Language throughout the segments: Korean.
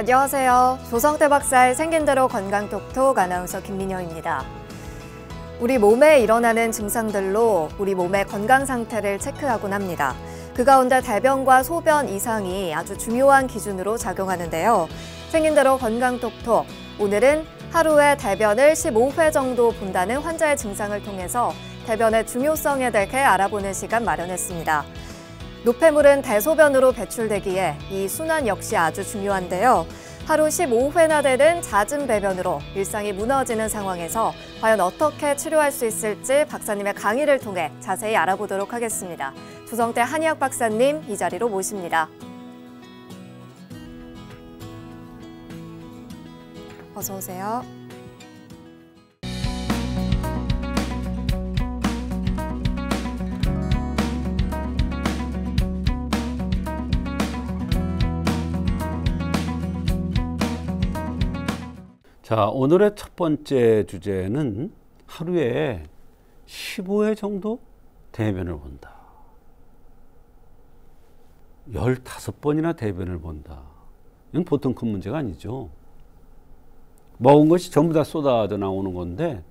안녕하세요. 조성태 박사의 생긴 대로 건강 톡톡 아나운서 김민영입니다. 우리 몸에 일어나는 증상들로 우리 몸의 건강 상태를 체크하곤 합니다. 그 가운데 대변과 소변 이상이 아주 중요한 기준으로 작용하는데요. 생긴 대로 건강 톡톡. 오늘은 하루에 대변을 15회 정도 본다는 환자의 증상을 통해서 대변의 중요성에 대해 알아보는 시간 마련했습니다. 노폐물은 대소변으로 배출되기에 이 순환 역시 아주 중요한데요. 하루 15회나 되는 잦은 배변으로 일상이 무너지는 상황에서 과연 어떻게 치료할 수 있을지 박사님의 강의를 통해 자세히 알아보도록 하겠습니다. 조성태 한의학 박사님 이 자리로 모십니다. 어서 오세요. 자, 오늘의 첫 번째 주제는 하루에 15회 정도 대변을 본다. 15번이나 대변을 본다. 이건 보통 큰 문제가 아니죠. 먹은 것이 전부 다 쏟아져 나오는 건데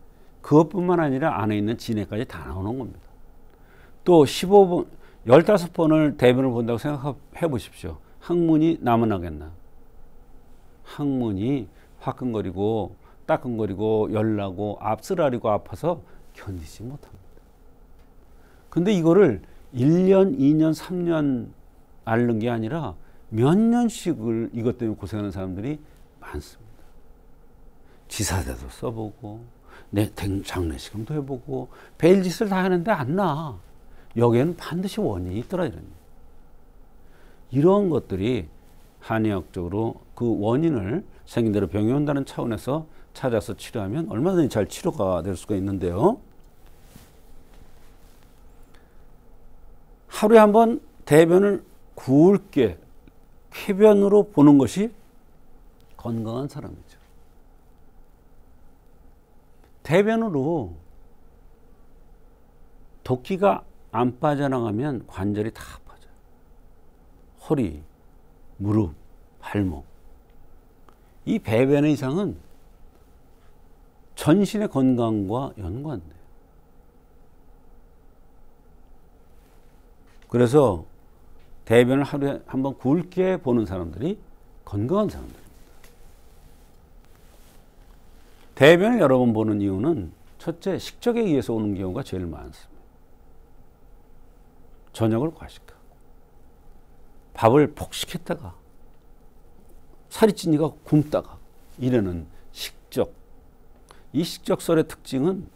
그것뿐만 아니라 안에 있는 진액까지 다 나오는 겁니다. 또 15번, 15번을 대변을 본다고 생각해 보십시오. 항문이 남아나겠나? 항문이 화끈거리고 따끈거리고 열나고 압쓰라리고 아파서 견디지 못합니다. 근데 이거를 1년, 2년, 3년 앓는 게 아니라 몇 년씩을 이것 때문에 고생하는 사람들이 많습니다. 지사대도 써보고 내 장례식금도 해보고 벨 짓을 다 하는데 안 나. 여기에는 반드시 원인이 있더라 이런. 이런 것들이 한의학적으로 그 원인을 생긴 대로 병이 온다는 차원에서 찾아서 치료하면 얼마든지 잘 치료가 될 수가 있는데요. 하루에 한 번 대변을 굵게 쾌변으로 보는 것이 건강한 사람이죠. 대변으로 도끼가 안 빠져나가면 관절이 다 빠져요. 허리, 무릎, 발목. 이 배변의 이상은 전신의 건강과 연관돼요. 그래서 대변을 하루에 한번 굵게 보는 사람들이 건강한 사람들입니다. 대변을 여러 번 보는 이유는 첫째 식적에 의해서 오는 경우가 제일 많습니다. 저녁을 과식하고 밥을 폭식했다가 살이 찐이가 굶다가 이러는 식적. 이 식적설의 특징은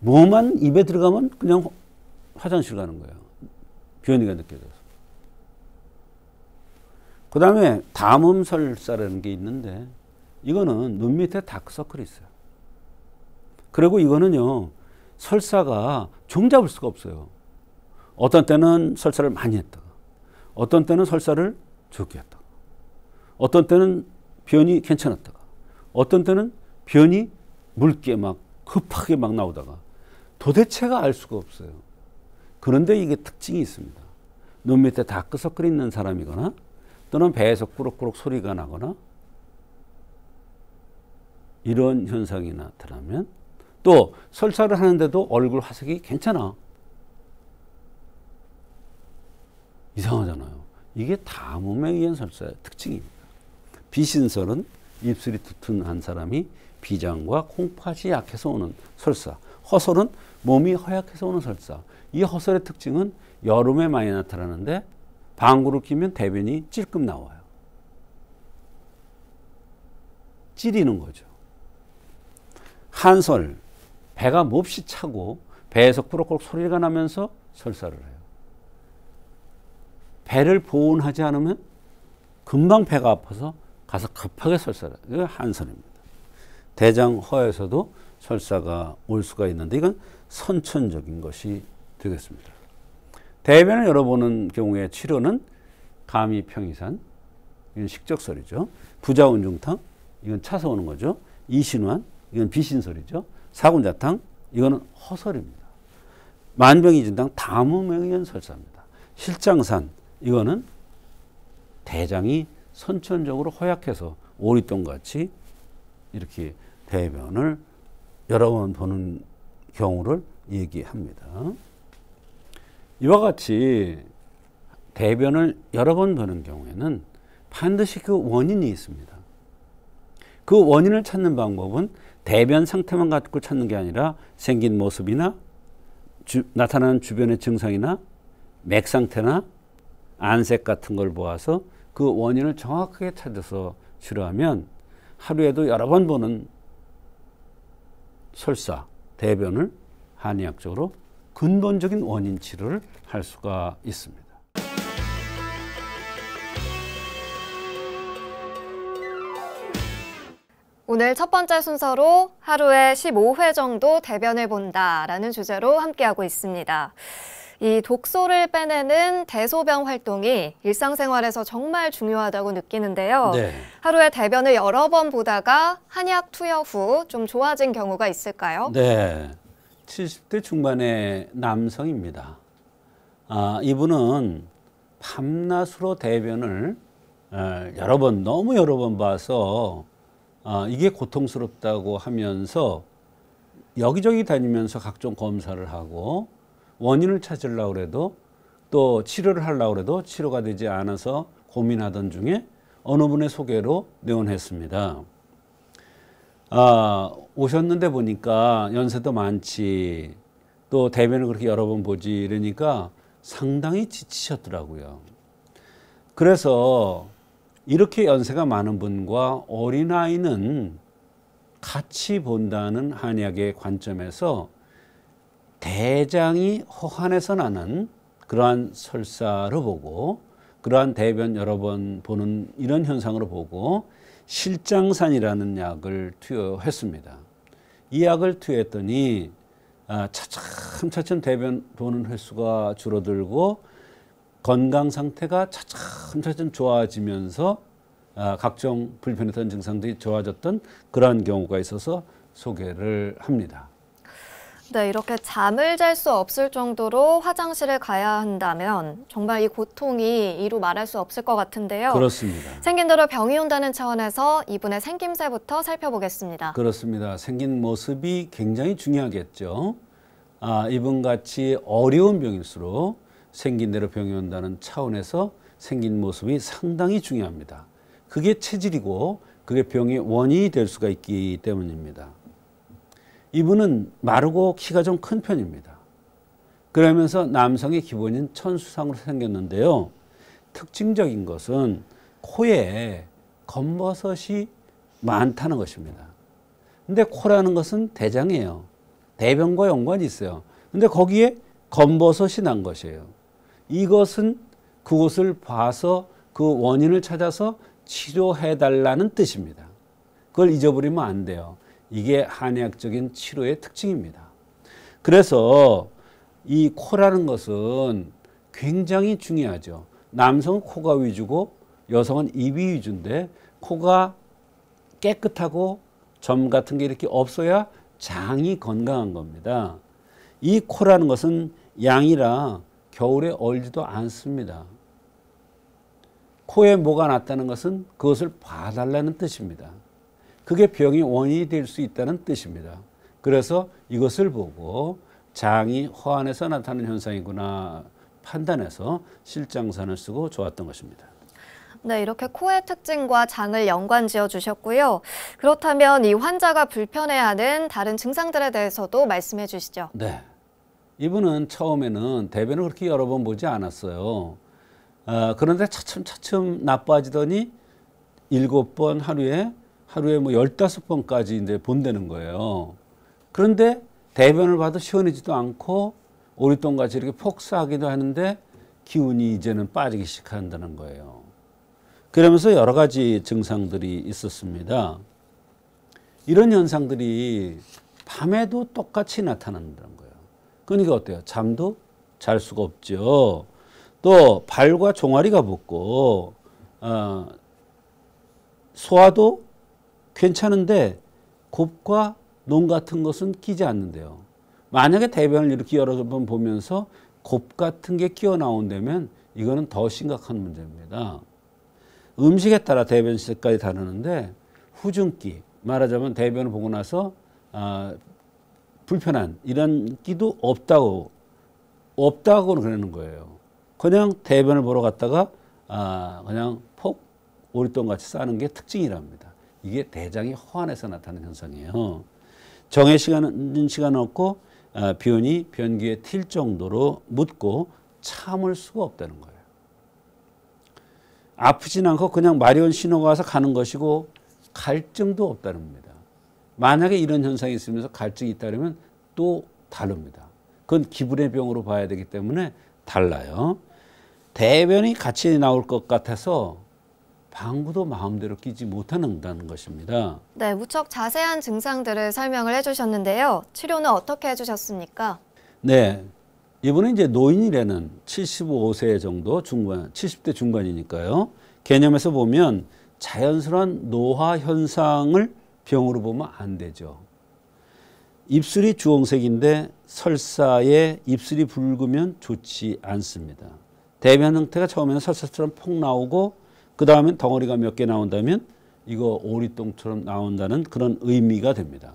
뭐만 입에 들어가면 그냥 화장실 가는 거예요. 변이가 느껴져서. 그 다음에 담음설사라는 게 있는데 이거는 눈 밑에 다크서클이 있어요. 그리고 이거는요, 설사가 종잡을 수가 없어요. 어떤 때는 설사를 많이 했다가, 어떤 때는 설사를 적게 했다가. 어떤 때는 변이 괜찮았다가 어떤 때는 변이 묽게 막 급하게 막 나오다가 도대체가 알 수가 없어요. 그런데 이게 특징이 있습니다. 눈 밑에 다 끄석거리는 사람이거나 또는 배에서 꾸룩꾸룩 소리가 나거나 이런 현상이 나타나면 또 설사를 하는데도 얼굴 화색이 괜찮아. 이상하잖아요. 이게 다 몸에 의한 설사의 특징입니다. 비신설은 입술이 두툼한 사람이 비장과 콩팥이 약해서 오는 설사. 허설은 몸이 허약해서 오는 설사. 이 허설의 특징은 여름에 많이 나타나는데 방구를 끼면 대변이 찔끔 나와요. 찌리는 거죠. 한설, 배가 몹시 차고 배에서 꾸럭꾸럭 소리가 나면서 설사를 해요. 배를 보온하지 않으면 금방 배가 아파서 가서 급하게 설사를 이거 한선입니다. 대장 허에서도 설사가 올 수가 있는데 이건 선천적인 것이 되겠습니다. 대변을 열어보는 경우에 치료는 감이 평이산 이건 식적설이죠. 부자운중탕 이건 차서 오는 거죠. 이신환 이건 비신설이죠. 사군자탕 이거는 허설입니다. 만병이진당 담음에 의 설사입니다. 실장산 이거는 대장이 선천적으로 허약해서 오리똥 같이 이렇게 대변을 여러 번 보는 경우를 얘기합니다. 이와 같이 대변을 여러 번 보는 경우에는 반드시 그 원인이 있습니다. 그 원인을 찾는 방법은 대변 상태만 갖고 찾는 게 아니라 생긴 모습이나 주, 나타나는 주변의 증상이나 맥 상태나 안색 같은 걸 보아서 그 원인을 정확하게 찾아서 치료하면 하루에도 여러 번 보는 설사, 대변을 한의학적으로 근본적인 원인 치료를 할 수가 있습니다. 오늘 첫 번째 순서로 하루에 15회 정도 대변을 본다라는 주제로 함께하고 있습니다. 이 독소를 빼내는 대소변 활동이 일상생활에서 정말 중요하다고 느끼는데요. 네. 하루에 대변을 여러 번 보다가 한약 투여 후 좀 좋아진 경우가 있을까요? 네. 70대 중반의 남성입니다. 아, 이분은 밤낮으로 대변을 어, 여러 번, 너무 여러 번 봐서 아, 이게 고통스럽다고 하면서 여기저기 다니면서 각종 검사를 하고 원인을 찾으려고 그래도 또 치료를 하려고 그래도 치료가 되지 않아서 고민하던 중에 어느 분의 소개로 내원했습니다. 아, 오셨는데 보니까 연세도 많지, 또 대면을 그렇게 여러 번 보지 이러니까 상당히 지치셨더라고요. 그래서 이렇게 연세가 많은 분과 어린아이는 같이 본다는 한약의 관점에서 대장이 호환해서 나는 그러한 설사로 보고 그러한 대변 여러 번 보는 이런 현상으로 보고 실장산이라는 약을 투여했습니다. 이 약을 투여했더니 아, 차츰차츰 대변 보는 횟수가 줄어들고 건강 상태가 차츰차츰 좋아지면서 아, 각종 불편했던 증상들이 좋아졌던 그러한 경우가 있어서 소개를 합니다. 네, 이렇게 잠을 잘 수 없을 정도로 화장실을 가야 한다면 정말 이 고통이 이루 말할 수 없을 것 같은데요. 그렇습니다. 생긴 대로 병이 온다는 차원에서 이분의 생김새부터 살펴보겠습니다. 그렇습니다. 생긴 모습이 굉장히 중요하겠죠. 아, 이분 같이 어려운 병일수록 생긴 대로 병이 온다는 차원에서 생긴 모습이 상당히 중요합니다. 그게 체질이고 그게 병의 원인이 될 수가 있기 때문입니다. 이분은 마르고 키가 좀 큰 편입니다. 그러면서 남성의 기본인 천수상으로 생겼는데요. 특징적인 것은 코에 검버섯이 많다는 것입니다. 근데 코라는 것은 대장이에요. 대변과 연관이 있어요. 근데 거기에 검버섯이 난 것이에요. 이것은 그곳을 봐서 그 원인을 찾아서 치료해 달라는 뜻입니다. 그걸 잊어버리면 안 돼요. 이게 한의학적인 치료의 특징입니다. 그래서 이 코라는 것은 굉장히 중요하죠. 남성은 코가 위주고 여성은 입이 위주인데 코가 깨끗하고 점 같은 게 이렇게 없어야 장이 건강한 겁니다. 이 코라는 것은 양이라 겨울에 얼지도 않습니다. 코에 뭐가 났다는 것은 그것을 봐달라는 뜻입니다. 그게 병의 원인이 될 수 있다는 뜻입니다. 그래서 이것을 보고 장이 허안에서 나타나는 현상이구나 판단해서 실장선을 쓰고 좋았던 것입니다. 네, 이렇게 코의 특징과 장을 연관 지어 주셨고요. 그렇다면 이 환자가 불편해하는 다른 증상들에 대해서도 말씀해 주시죠. 네. 이분은 처음에는 대변을 그렇게 여러 번 보지 않았어요. 어, 그런데 차츰차츰 나빠지더니 일곱 번 하루에 하루에 뭐 15번까지 이제 본다는 거예요. 그런데 대변을 봐도 시원해지도 않고 오랫동같이 이렇게 폭사하기도 하는데 기운이 이제는 빠지기 시작한다는 거예요. 그러면서 여러 가지 증상들이 있었습니다. 이런 현상들이 밤에도 똑같이 나타난다는 거예요. 그러니까 어때요? 잠도 잘 수가 없죠. 또 발과 종아리가 붓고 어, 소화도 괜찮은데 곱과 논 같은 것은 끼지 않는데요. 만약에 대변을 이렇게 여러 번 보면서 곱 같은 게 끼어 나온다면 이거는 더 심각한 문제입니다. 음식에 따라 대변 색까지 다르는데 후증기 말하자면 대변을 보고 나서 아, 불편한 이런 끼도 없다고 없다고 는 그러는 거예요. 그냥 대변을 보러 갔다가 아, 그냥 폭오랫동 같이 싸는 게 특징이랍니다. 이게 대장이 허안해서 나타나는 현상이에요. 정해 시간은 시간 없고 변이 아, 변기에 튈 정도로 묻고 참을 수가 없다는 거예요. 아프진 않고 그냥 마려운 신호가 와서 가는 것이고 갈증도 없다는 겁니다. 만약에 이런 현상이 있으면서 갈증이 있다 면또 다릅니다. 그건 기분의 병으로 봐야 되기 때문에 달라요. 대변이 같이 나올 것 같아서 방구도 마음대로 끼지 못하는다는 것입니다. 네, 무척 자세한 증상들을 설명을 해주셨는데요. 치료는 어떻게 해주셨습니까? 네, 이분은 이제 노인이라는 75세 정도 중반, 70대 중반이니까요. 개념에서 보면 자연스러운 노화 현상을 병으로 보면 안 되죠. 입술이 주홍색인데 설사에 입술이 붉으면 좋지 않습니다. 대변 형태가 처음에는 설사처럼 폭 나오고 그다음에 덩어리가 몇 개 나온다면 이거 오리똥처럼 나온다는 그런 의미가 됩니다.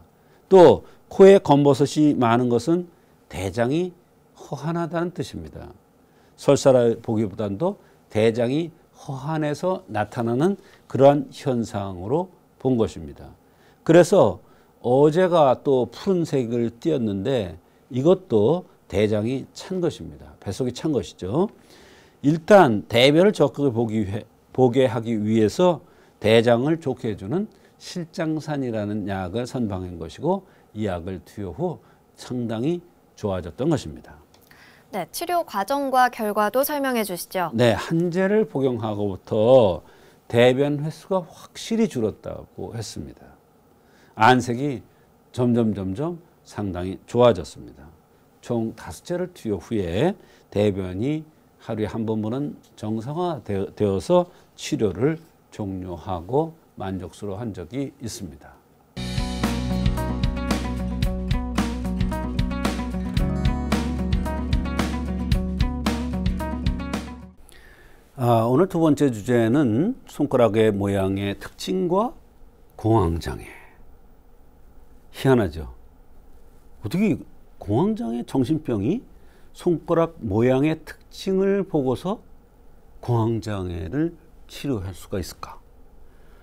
또 코에 검버섯이 많은 것은 대장이 허한하다는 뜻입니다. 설사라 보기보단도 대장이 허한해서 나타나는 그러한 현상으로 본 것입니다. 그래서 어제가 또 푸른색을 띄었는데 이것도 대장이 찬 것입니다. 뱃속이 찬 것이죠. 일단 대변을 적극 보기 위해 보게 하기 위해서 대장을 좋게 해주는 실장산이라는 약을 선방한 것이고 이 약을 투여 후 상당히 좋아졌던 것입니다. 네, 치료 과정과 결과도 설명해 주시죠. 네, 한제를 복용하고부터 대변 횟수가 확실히 줄었다고 했습니다. 안색이 점점 점점 상당히 좋아졌습니다. 총다 제를 투여 후에 대변이 하루에 한 번분은 정상화되어서 치료를 종료하고 만족스러워한 적이 있습니다. 아, 오늘 두 번째 주제는 손가락의 모양의 특징과 공황장애. 희한하죠. 어떻게 공황장애 정신병이 손가락 모양의 특징을 보고서 공황장애를 치료할 수가 있을까?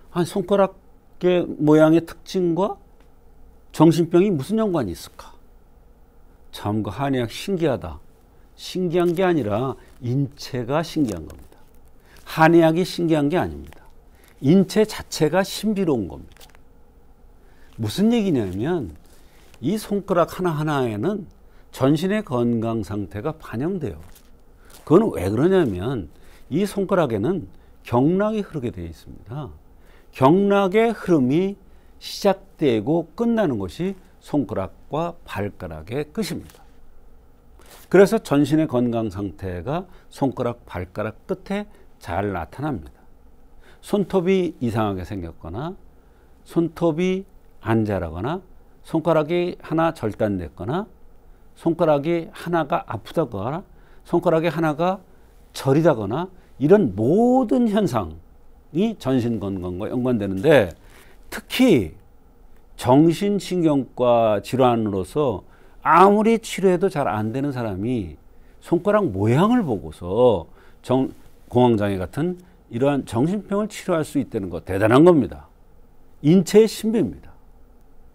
한 손가락의 모양의 특징과 정신병이 무슨 연관이 있을까? 참 그 한의학 신기하다. 신기한 게 아니라 인체가 신기한 겁니다. 한의학이 신기한 게 아닙니다. 인체 자체가 신비로운 겁니다. 무슨 얘기냐면 이 손가락 하나하나에는 전신의 건강 상태가 반영돼요. 그건 왜 그러냐면 이 손가락에는 경락이 흐르게 되어 있습니다. 경락의 흐름이 시작되고 끝나는 것이 손가락과 발가락의 끝입니다. 그래서 전신의 건강 상태가 손가락, 발가락 끝에 잘 나타납니다. 손톱이 이상하게 생겼거나 손톱이 안 자라거나 손가락이 하나 절단됐거나 손가락이 하나가 아프다거나 손가락이 하나가 저리다거나 이런 모든 현상이 전신 건강과 연관되는데 특히 정신신경과 질환으로서 아무리 치료해도 잘 안 되는 사람이 손가락 모양을 보고서 정, 공황장애 같은 이러한 정신병을 치료할 수 있다는 것 대단한 겁니다. 인체의 신비입니다.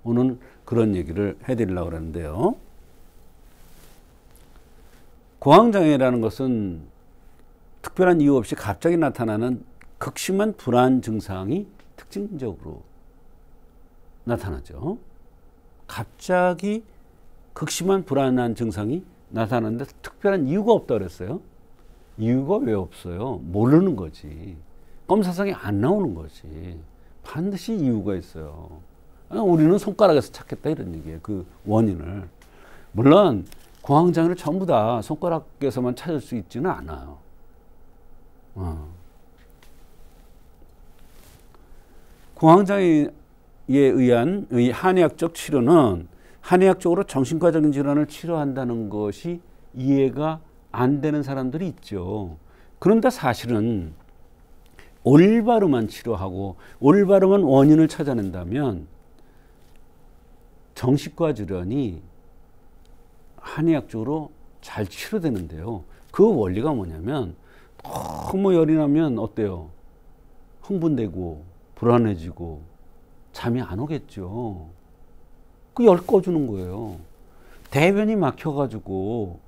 오늘 그런 얘기를 해드리려고 그러는데요. 공황장애라는 것은 특별한 이유 없이 갑자기 나타나는 극심한 불안 증상이 특징적으로 나타나죠. 갑자기 극심한 불안한 증상이 나타나는데 특별한 이유가 없다 그랬어요. 이유가 왜 없어요? 모르는 거지. 검사상에 안 나오는 거지. 반드시 이유가 있어요. 아, 우리는 손가락에서 찾겠다 이런 얘기예요. 그 원인을. 물론 공황장애를 전부 다 손가락에서만 찾을 수 있지는 않아요. 어. 공황장애에 의한 한의학적 치료는 한의학적으로 정신과적인 질환을 치료한다는 것이 이해가 안 되는 사람들이 있죠. 그런데 사실은 올바르만 치료하고 올바르만 원인을 찾아낸다면 정신과 질환이 한의학적으로 잘 치료되는데요. 그 원리가 뭐냐면 너무 뭐 열이 나면 어때요? 흥분되고 불안해지고 잠이 안 오겠죠. 그 열 꺼주는 거예요. 대변이 막혀가지고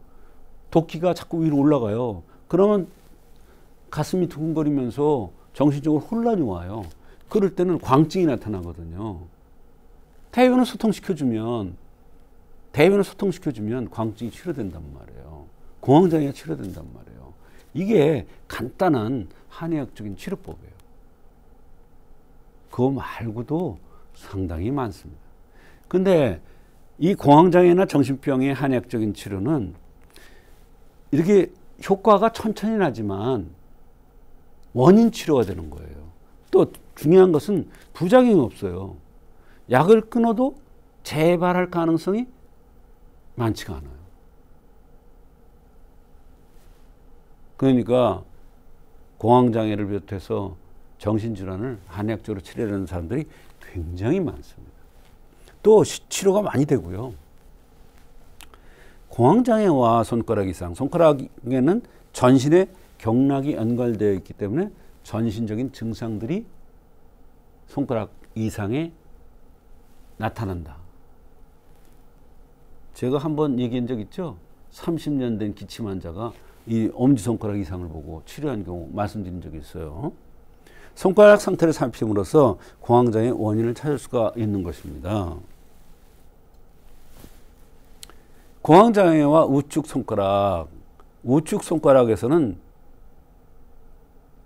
도끼가 자꾸 위로 올라가요. 그러면 가슴이 두근거리면서 정신적으로 혼란이 와요. 그럴 때는 광증이 나타나거든요. 대변을 소통시켜주면 대변을 소통시켜주면 광증이 치료된단 말이에요. 공황장애가 치료된단 말이에요. 이게 간단한 한의학적인 치료법이에요. 그거 말고도 상당히 많습니다. 근데 이 공황장애나 정신병의 한의학적인 치료는 이렇게 효과가 천천히 나지만 원인 치료가 되는 거예요. 또 중요한 것은 부작용이 없어요. 약을 끊어도 재발할 가능성이 많지가 않아요. 그러니까 공황장애를 비롯해서 정신질환을 한약적으로 치료하는 사람들이 굉장히 많습니다. 또 치료가 많이 되고요. 공황장애와 손가락 이상, 손가락에는 전신의 경락이 연결되어 있기 때문에 전신적인 증상들이 손가락 이상에 나타난다. 제가 한번 얘기한 적 있죠? 30년 된 기침 환자가 이 엄지손가락 이상을 보고 치료한 경우 말씀드린 적이 있어요. 손가락 상태를 살핌으로써 공황장애 원인을 찾을 수가 있는 것입니다. 공황장애와 우측 손가락, 우측 손가락에서는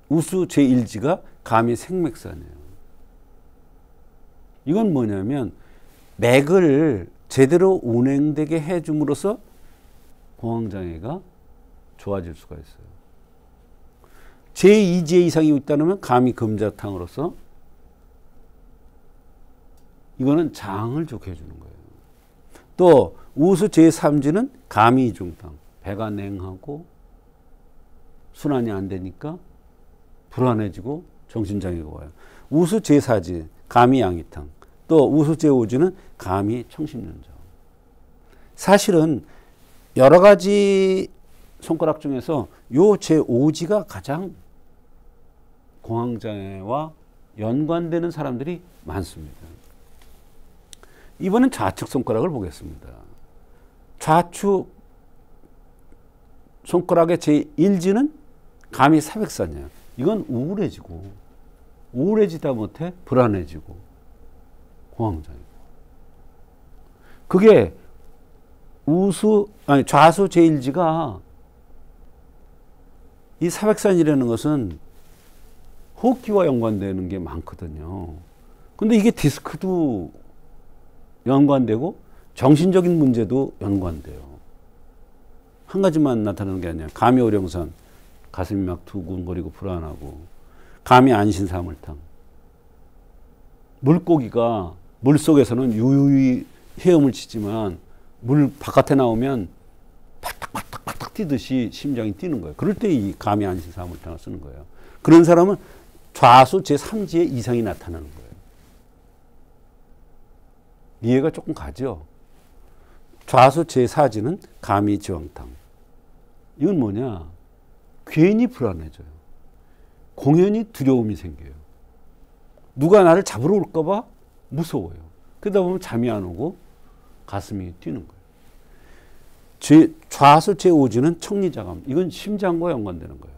우수 제1지가 감이 생맥산이에요. 이건 뭐냐면 맥을 제대로 운행되게 해줌으로써 공황장애가 좋아질 수가 있어요. 제2제 이상이 있다면 감히 금자탕으로서 이거는 장을 좋게 해주는 거예요. 또 우수 제3지는 감이 중탕. 배가 냉하고 순환이 안 되니까 불안해지고 정신장애가 와요. 우수 제4지 감이 양이탕. 또 우수 제5지는 감이 청심연정. 사실은 여러 가지 손가락 중에서 요제 5지가 가장 공황장애와 연관되는 사람들이 많습니다. 이번엔 좌측 손가락을 보겠습니다. 좌측 손가락의 제 1지는 감이 사백산이야. 이건 우울해지고 우울해지다 못해 불안해지고 공황장애. 그게 우수 아니 좌수 제1지가 이 사백산이라는 것은 호흡기와 연관되는 게 많거든요. 근데 이게 디스크도 연관되고 정신적인 문제도 연관돼요. 한 가지만 나타나는 게 아니야. 감이 오령산, 가슴이 막 두근거리고 불안하고, 감이 안신사물탕. 물고기가 물 속에서는 유유히 헤엄을 치지만 물 바깥에 나오면 막 뛰듯이 심장이 뛰는 거예요. 그럴 때 이 감이 안신 사물탕을 쓰는 거예요. 그런 사람은 좌수 제3지의 이상이 나타나는 거예요. 이해가 조금 가죠? 좌수 제4지는 감이 지왕탕. 이건 뭐냐? 괜히 불안해져요. 공연히 두려움이 생겨요. 누가 나를 잡으러 올까봐 무서워요. 그러다 보면 잠이 안 오고 가슴이 뛰는 거예요. 제 좌수 제우지는 청리자감. 이건 심장과 연관되는 거예요.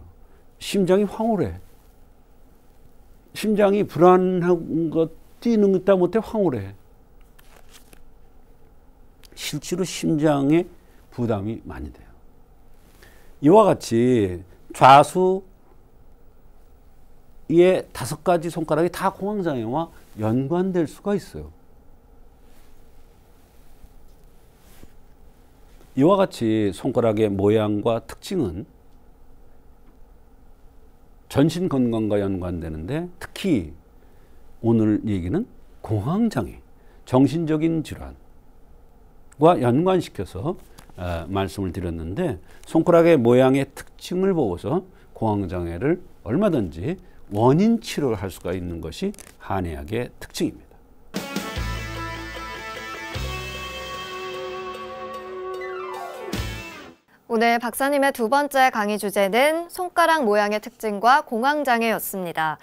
심장이 황홀해. 심장이 불안한 것 뛰는 것다 못해 황홀해. 실제로 심장에 부담이 많이 돼요. 이와 같이 좌수의 다섯 가지 손가락이 다 공황장애와 연관될 수가 있어요. 이와 같이 손가락의 모양과 특징은 전신 건강과 연관되는데 특히 오늘 얘기는 공황장애, 정신적인 질환과 연관시켜서 어, 말씀을 드렸는데 손가락의 모양의 특징을 보고서 공황장애를 얼마든지 원인 치료를 할 수가 있는 것이 한의학의 특징입니다. 오늘 박사님의 두 번째 강의 주제는 손가락 모양의 특징과 공황장애였습니다.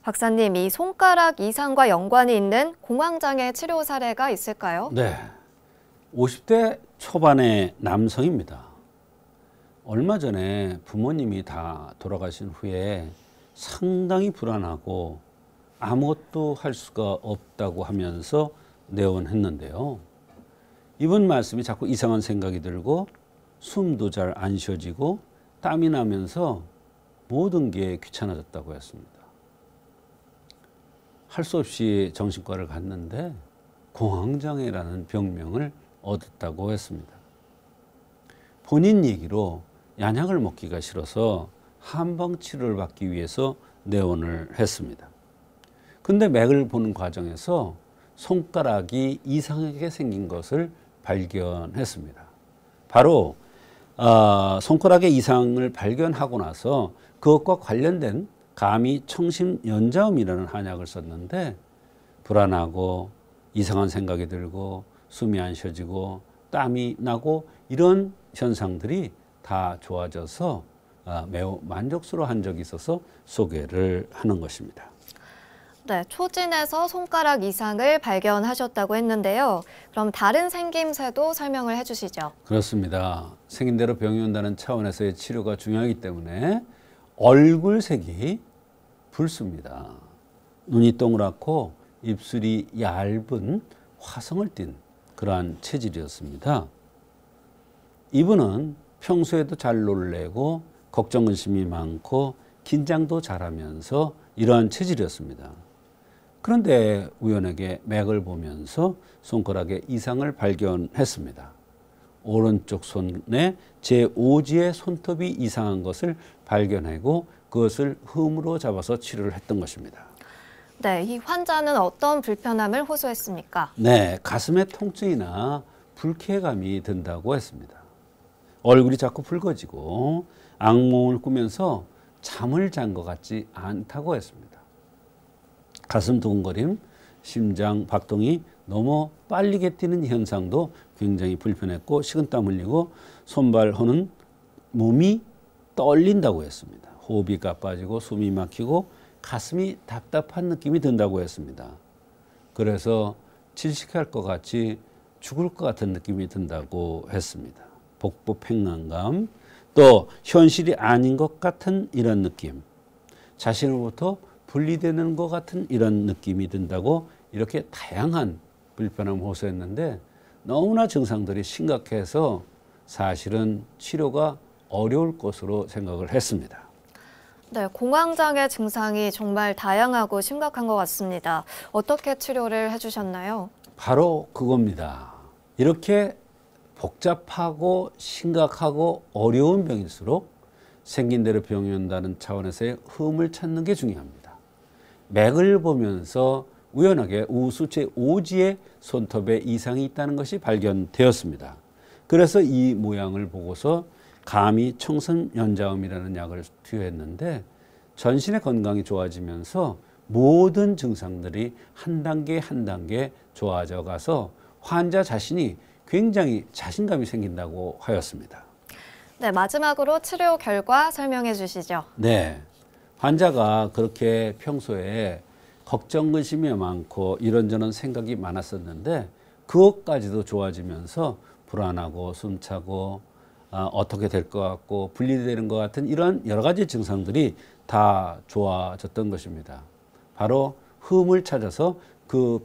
박사님, 이 손가락 이상과 연관이 있는 공황장애 치료 사례가 있을까요? 네. 50대 초반의 남성입니다. 얼마 전에 부모님이 다 돌아가신 후에 상당히 불안하고 아무것도 할 수가 없다고 하면서 내원했는데요. 이분 말씀이 자꾸 이상한 생각이 들고 숨도 잘 안 쉬어지고 땀이 나면서 모든 게 귀찮아졌다고 했습니다. 할 수 없이 정신과를 갔는데 공황장애라는 병명을 얻었다고 했습니다. 본인 얘기로 약을 먹기가 싫어서 한방 치료를 받기 위해서 내원을 했습니다. 근데 맥을 보는 과정에서 손가락이 이상하게 생긴 것을 발견했습니다. 바로 어, 손가락의 이상을 발견하고 나서 그것과 관련된 감히 청심연자음이라는 한약을 썼는데 불안하고 이상한 생각이 들고 숨이 안 쉬어지고 땀이 나고 이런 현상들이 다 좋아져서 어, 매우 만족스러워한 적이 있어서 소개를 하는 것입니다. 네, 초진에서 손가락 이상을 발견하셨다고 했는데요. 그럼 다른 생김새도 설명을 해주시죠. 그렇습니다. 생긴 대로 병이 온다는 차원에서의 치료가 중요하기 때문에 얼굴색이 붉습니다. 눈이 동그랗고 입술이 얇은 화성을 띤 그러한 체질이었습니다. 이분은 평소에도 잘 놀래고 걱정 근심이 많고 긴장도 잘하면서 이러한 체질이었습니다. 그런데 우연하게 맥을 보면서 손가락에 이상을 발견했습니다. 오른쪽 손에 제5지의 손톱이 이상한 것을 발견하고 그것을 흠으로 잡아서 치료를 했던 것입니다. 네, 이 환자는 어떤 불편함을 호소했습니까? 네, 가슴에 통증이나 불쾌감이 든다고 했습니다. 얼굴이 자꾸 붉어지고 악몽을 꾸면서 잠을 잔 것 같지 않다고 했습니다. 가슴 두근거림, 심장 박동이 너무 빨리게 뛰는 현상도 굉장히 불편했고 식은땀 흘리고 손발 허는 몸이 떨린다고 했습니다. 호흡이 가빠지고 숨이 막히고 가슴이 답답한 느낌이 든다고 했습니다. 그래서 질식할 것 같이 죽을 것 같은 느낌이 든다고 했습니다. 복부 팽만감, 또 현실이 아닌 것 같은 이런 느낌, 자신으로부터 분리되는 것 같은 이런 느낌이 든다고 이렇게 다양한 불편함 호소했는데 너무나 증상들이 심각해서 사실은 치료가 어려울 것으로 생각을 했습니다. 네, 공황장애 증상이 정말 다양하고 심각한 것 같습니다. 어떻게 치료를 해주셨나요? 바로 그겁니다. 이렇게 복잡하고 심각하고 어려운 병일수록 생긴 대로 병이 온다는 차원에서의 흠을 찾는 게 중요합니다. 맥을 보면서 우연하게 우수체 오지의 손톱에 이상이 있다는 것이 발견되었습니다. 그래서 이 모양을 보고서 감히 청선연자음이라는 약을 투여했는데 전신의 건강이 좋아지면서 모든 증상들이 한 단계 한 단계 좋아져 가서 환자 자신이 굉장히 자신감이 생긴다고 하였습니다. 네, 마지막으로 치료 결과 설명해 주시죠. 네. 환자가 그렇게 평소에 걱정 근심이 많고 이런저런 생각이 많았었는데 그것까지도 좋아지면서 불안하고 숨차고 아, 어떻게 될 것 같고 분리되는 것 같은 이런 여러 가지 증상들이 다 좋아졌던 것입니다. 바로 흠을 찾아서 그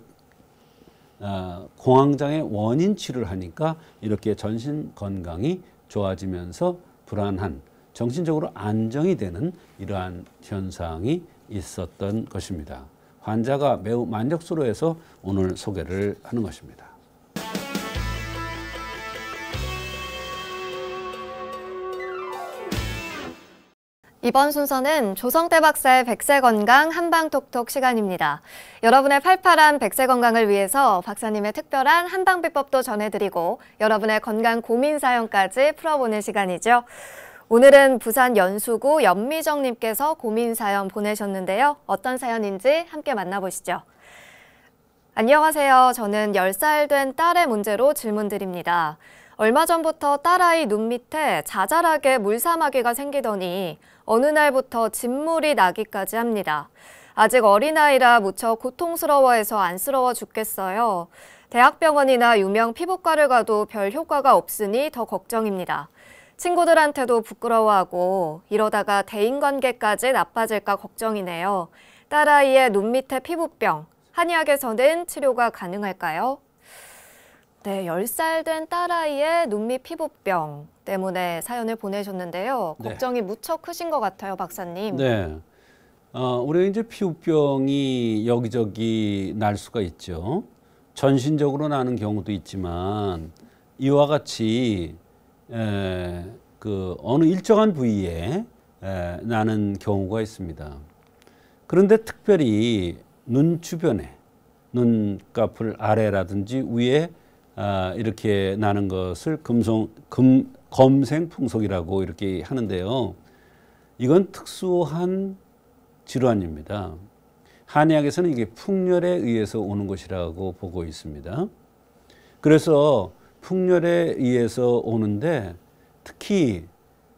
어, 공황장애 원인 치료를 하니까 이렇게 전신 건강이 좋아지면서 불안한 정신적으로 안정이 되는 이러한 현상이 있었던 것입니다. 환자가 매우 만족스러워해서 오늘 소개를 하는 것입니다. 이번 순서는 조성태 박사의 백세 건강 한방톡톡 시간입니다. 여러분의 팔팔한 백세 건강을 위해서 박사님의 특별한 한방 비법도 전해드리고 여러분의 건강 고민 사연까지 풀어보는 시간이죠. 오늘은 부산 연수구 연미정님께서 고민 사연 보내셨는데요. 어떤 사연인지 함께 만나보시죠. 안녕하세요. 저는 10살 된 딸의 문제로 질문드립니다. 얼마 전부터 딸아이 눈 밑에 자잘하게 물사마귀가 생기더니 어느 날부터 진물이 나기까지 합니다. 아직 어린아이라 무척 고통스러워해서 안쓰러워 죽겠어요. 대학병원이나 유명 피부과를 가도 별 효과가 없으니 더 걱정입니다. 친구들한테도 부끄러워하고 이러다가 대인관계까지 나빠질까 걱정이네요. 딸아이의 눈 밑에 피부병, 한의학에서는 치료가 가능할까요? 네, 10살 된 딸아이의 눈 밑 피부병 때문에 사연을 보내셨는데요. 네. 걱정이 네. 무척 크신 것 같아요, 박사님. 네. 어, 우리 이제 피부병이 여기저기 날 수가 있죠. 전신적으로 나는 경우도 있지만 이와 같이 에, 그 어느 일정한 부위에 에, 나는 경우가 있습니다. 그런데 특별히 눈 주변에 눈가풀 아래라든지 위에 아, 이렇게 나는 것을 금성, 금, 검생 풍속이라고 이렇게 하는데요. 이건 특수한 질환입니다. 한의학에서는 이게 풍열에 의해서 오는 것이라고 보고 있습니다. 그래서 풍렬에 의해서 오는데 특히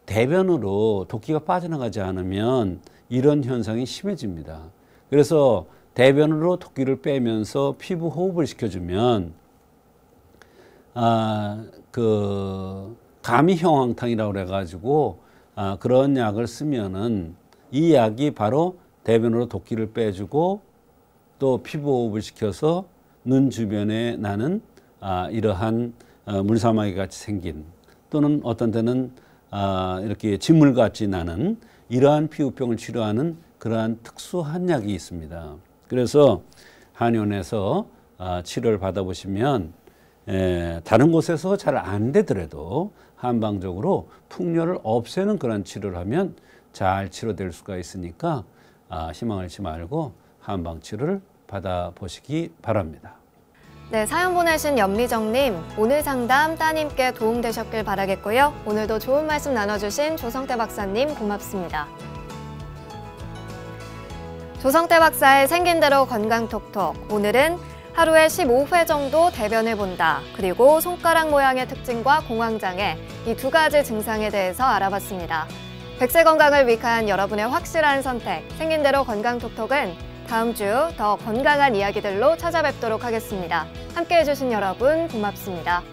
대변으로 도끼가 빠져나가지 않으면 이런 현상이 심해집니다. 그래서 대변으로 도끼를 빼면서 피부 호흡을 시켜주면 아, 그 감이형황탕이라고 그가지고 아, 그런 약을 쓰면은 이 약이 바로 대변으로 도끼를 빼주고 또 피부 호흡을 시켜서 눈 주변에 나는 아, 이러한 어, 물사마귀 같이 생긴 또는 어떤 때는 아, 이렇게 진물같이 나는 이러한 피부병을 치료하는 그러한 특수한 약이 있습니다. 그래서 한의원에서 아, 치료를 받아보시면 예, 다른 곳에서 잘 안 되더라도 한방적으로 풍요를 없애는 그런 치료를 하면 잘 치료될 수가 있으니까 아, 희망을 잃지 말고 한방 치료를 받아보시기 바랍니다. 네, 사연 보내신 연미정님, 오늘 상담 따님께 도움되셨길 바라겠고요. 오늘도 좋은 말씀 나눠주신 조성태 박사님 고맙습니다. 조성태 박사의 생긴 대로 건강톡톡. 오늘은 하루에 15회 정도 대변을 본다. 그리고 손가락 모양의 특징과 공황장애 이 두 가지 증상에 대해서 알아봤습니다. 백세 건강을 위한 여러분의 확실한 선택. 생긴 대로 건강톡톡은 다음 주 더 건강한 이야기들로 찾아뵙도록 하겠습니다. 함께해 주신 여러분 고맙습니다.